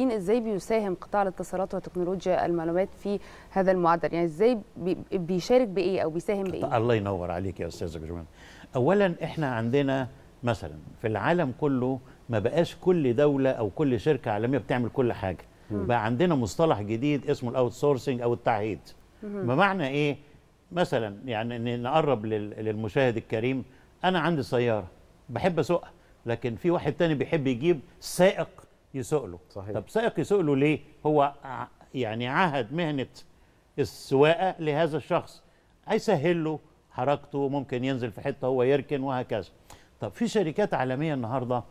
ازاي بيساهم قطاع الاتصالات وتكنولوجيا المعلومات في هذا المعدل يعني ازاي بيشارك بايه او بيساهم بايه الله ينور عليك يا استاذ جمال اولا احنا عندنا مثلا في العالم كله ما بقاش كل دوله او كل شركه عالميه بتعمل كل حاجه مم. بقى عندنا مصطلح جديد اسمه الاوت سورسنج او التعهيد بمعنى ايه مثلا يعني نقرب للمشاهد الكريم انا عندي سياره بحب اسوقها لكن في واحد تاني بيحب يجيب سائق يسوق له صحيح. طب سائق يسوق له ليه هو يعني عهد مهنه السواقه لهذا الشخص هيسهل له حركته ممكن ينزل في حته هو يركن وهكذا طب في شركات عالميه النهارده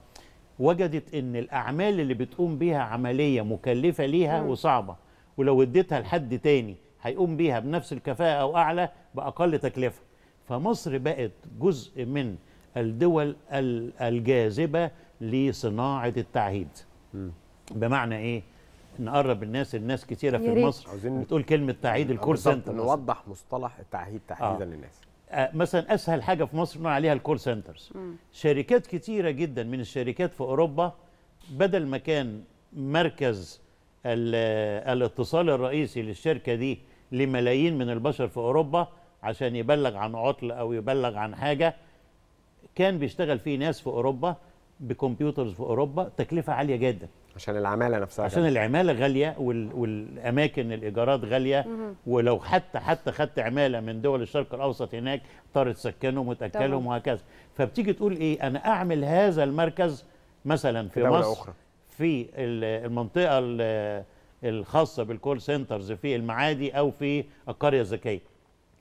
وجدت ان الاعمال اللي بتقوم بيها عمليه مكلفه ليها وصعبه ولو اديتها لحد تاني هيقوم بيها بنفس الكفاءه او اعلى باقل تكلفه فمصر بقت جزء من الدول الجاذبه لصناعه التعهيد بمعنى ايه نقرب الناس الناس كتيره في مصر بتقول كلمه تعهيد الكول سنتر نوضح مصطلح التعهيد تحديدا آه. للناس آه مثلا اسهل حاجه في مصر نقول عليها الكول سنترز شركات كتيره جدا من الشركات في اوروبا بدل ما كان مركز الاتصال الرئيسي للشركه دي لملايين من البشر في اوروبا عشان يبلغ عن عطل او يبلغ عن حاجه كان بيشتغل فيه ناس في اوروبا بكمبيوترز في اوروبا تكلفه عاليه جدا عشان العماله نفسها عشان جدا. العماله غاليه وال... والاماكن الايجارات غاليه ولو حتى حتى خدت عماله من دول الشرق الاوسط هناك اضطر تسكنهم وتاكلهم وهكذا فبتيجي تقول ايه انا اعمل هذا المركز مثلا في مصر أخرى. في المنطقه الخاصه بالكول سنترز في المعادي او في القريه الذكيه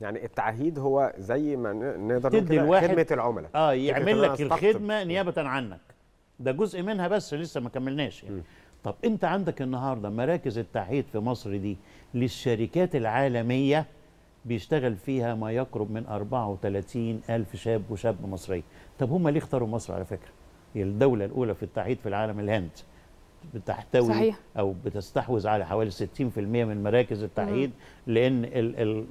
يعني التعهيد هو زي ما نقدر نقول خدمه العملاء اه يعمل لك الخدمه نيابه عنك ده جزء منها بس لسه ما كملناش يعني. طب انت عندك النهارده مراكز التعهيد في مصر دي للشركات العالميه بيشتغل فيها ما يقرب من 34 ألف شاب وشاب مصرية طب هم ليه اختاروا مصر على فكرة هي الدولة الأولى في التعهيد في العالم الهند بتحتوي صحيح. أو بتستحوذ على حوالي 60% من مراكز التعهيد لأن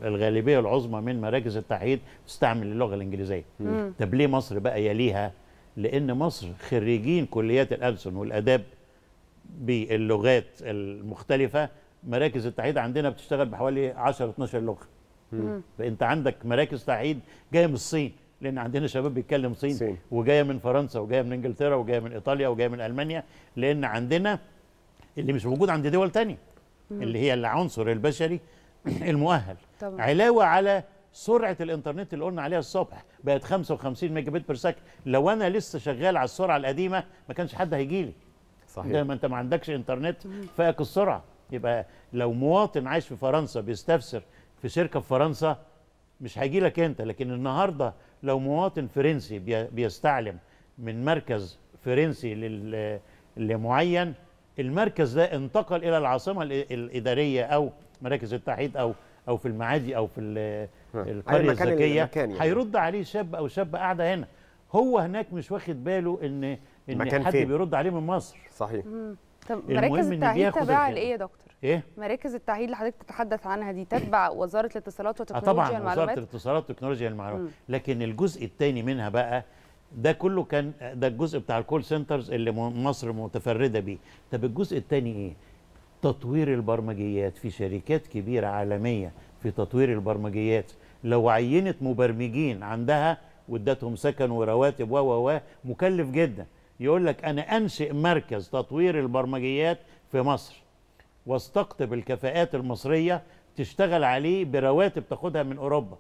الغالبية العظمى من مراكز التعهيد تستعمل اللغة الإنجليزية مم. طب ليه مصر بقى يليها لأن مصر خريجين كليات الألسن والآداب باللغات المختلفة مراكز التعيد عندنا بتشتغل بحوالي 10 12 لغة فأنت عندك مراكز تعيد جاية من الصين لأن عندنا شباب بيتكلم صين, صين. وجاية من فرنسا وجاية من إنجلترا وجاية من إيطاليا وجاية من ألمانيا لأن عندنا اللي مش موجود عند دول تانية اللي هي العنصر البشري المؤهل طبعا. علاوة على سرعه الانترنت اللي قلنا عليها الصبح بقت 55 ميجا بت بير سكند لو انا لسه شغال على السرعه القديمه ما كانش حد هيجي لي صحيح ما انت ما عندكش انترنت فاك السرعه يبقى لو مواطن عايش في فرنسا بيستفسر في شركه في فرنسا مش هيجي لك انت لكن النهارده لو مواطن فرنسي بيستعلم من مركز فرنسي لمعين المركز ده انتقل الى العاصمه الاداريه او مراكز التحيط او او في المعادي او في القريه الذكيه يعني. هيرد يعني. عليه شاب او شاب قاعده هنا هو هناك مش واخد باله ان ان حد فيه. بيرد عليه من مصر صحيح مم. طب مراكز التعهيد تبع لايه يا دكتور؟ ايه؟ مراكز التعهيد اللي حضرتك بتتحدث عنها دي تتبع وزاره الاتصالات آه، وتكنولوجيا طبعا المعلومات؟ طبعا وزاره الاتصالات وتكنولوجيا المعلومات مم. لكن الجزء الثاني منها بقى ده كله كان ده الجزء بتاع الكول سنترز اللي مصر متفرده بيه طب الجزء الثاني ايه تطوير البرمجيات في شركات كبيرة عالمية في تطوير البرمجيات لو عينت مبرمجين عندها وادتهم سكن ورواتب و و مكلف جدا يقول لك أنا أنشئ مركز تطوير البرمجيات في مصر واستقطب الكفاءات المصرية تشتغل عليه برواتب تاخدها من أوروبا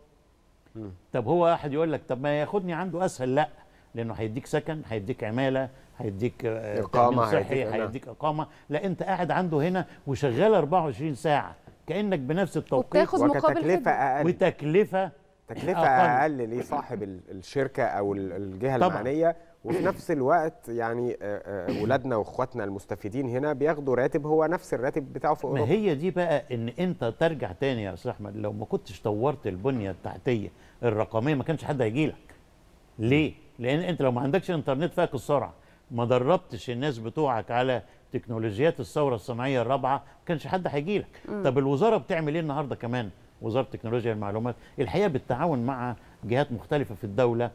م. طب هو واحد يقول لك طب ما ياخدني عنده أسهل لا لأنه هيديك سكن هيديك عمالة هيديك آه، اقامه صحي نعم. هيديك اقامه لا انت قاعد عنده هنا وشغال 24 ساعه كانك بنفس التوقيت وتكلفه اقل وتكلفه تكلفه اقل, أقل لصاحب الشركه او الجهه طبعًا. المعنيه وفي نفس الوقت يعني آه، آه، ولادنا واخواتنا المستفيدين هنا بياخدوا راتب هو نفس الراتب بتاعه في اوروبا ما هي دي بقى ان انت ترجع تاني يا استاذ احمد لو ما كنتش طورت البنيه التحتيه الرقميه ما كانش حد هيجي لك ليه لان انت لو ما عندكش انترنت فاك السرعه ما دربتش الناس بتوعك على تكنولوجيات الثوره الصناعيه الرابعه ما كانش حد هيجي لك طب الوزاره بتعمل ايه النهارده كمان وزاره تكنولوجيا المعلومات الحقيقه بالتعاون مع جهات مختلفه في الدوله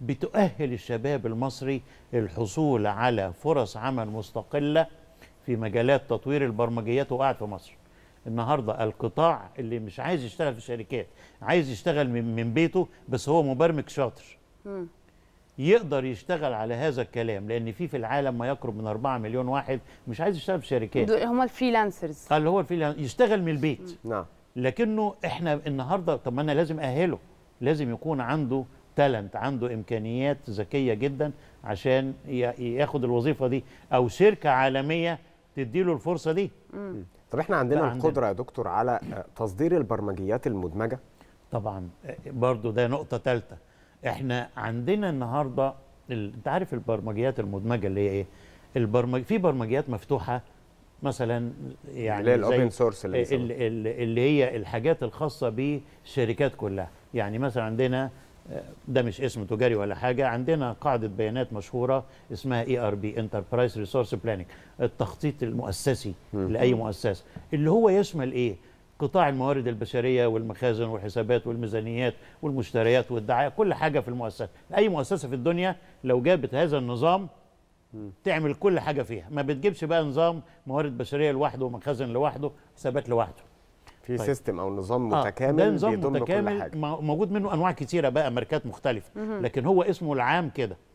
بتؤهل الشباب المصري للحصول على فرص عمل مستقله في مجالات تطوير البرمجيات وقاعد في مصر النهارده القطاع اللي مش عايز يشتغل في الشركات عايز يشتغل من بيته بس هو مبرمج شاطر يقدر يشتغل على هذا الكلام لان في في العالم ما يقرب من 4 مليون واحد مش عايز يشتغل في شركات هم الفريلانسرز اللي هو الفريلانسر يشتغل من البيت نعم لكنه احنا النهارده طب ما انا لازم اهله لازم يكون عنده تالنت عنده امكانيات ذكيه جدا عشان ياخد الوظيفه دي او شركه عالميه تديله الفرصه دي طب احنا عندنا عندنا. القدره يا دكتور على تصدير البرمجيات المدمجه طبعا آه، برضو ده نقطه ثالثه احنا عندنا النهارده ال... انت عارف البرمجيات المدمجه اللي هي ايه؟ البرمج في برمجيات مفتوحه مثلا يعني اللي هي الاوبن سورس اللي, اللي هي الحاجات الخاصه بالشركات كلها، يعني مثلا عندنا آه، ده مش اسم تجاري ولا حاجه، عندنا قاعده بيانات مشهوره اسمها اي ار بي انتربرايز ريسورس بلاننج، التخطيط المؤسسي م. لاي مؤسسه، اللي هو يشمل ايه؟ قطاع الموارد البشريه والمخازن والحسابات والميزانيات والمشتريات والدعايه كل حاجه في المؤسسه اي مؤسسه في الدنيا لو جابت هذا النظام تعمل كل حاجه فيها ما بتجيبش بقى نظام موارد بشريه لوحده ومخازن لوحده حسابات لوحده في طيب. سيستم او نظام متكامل آه ده نظام متكامل كل حاجه موجود منه انواع كثيره بقى ماركات مختلفه لكن هو اسمه العام كده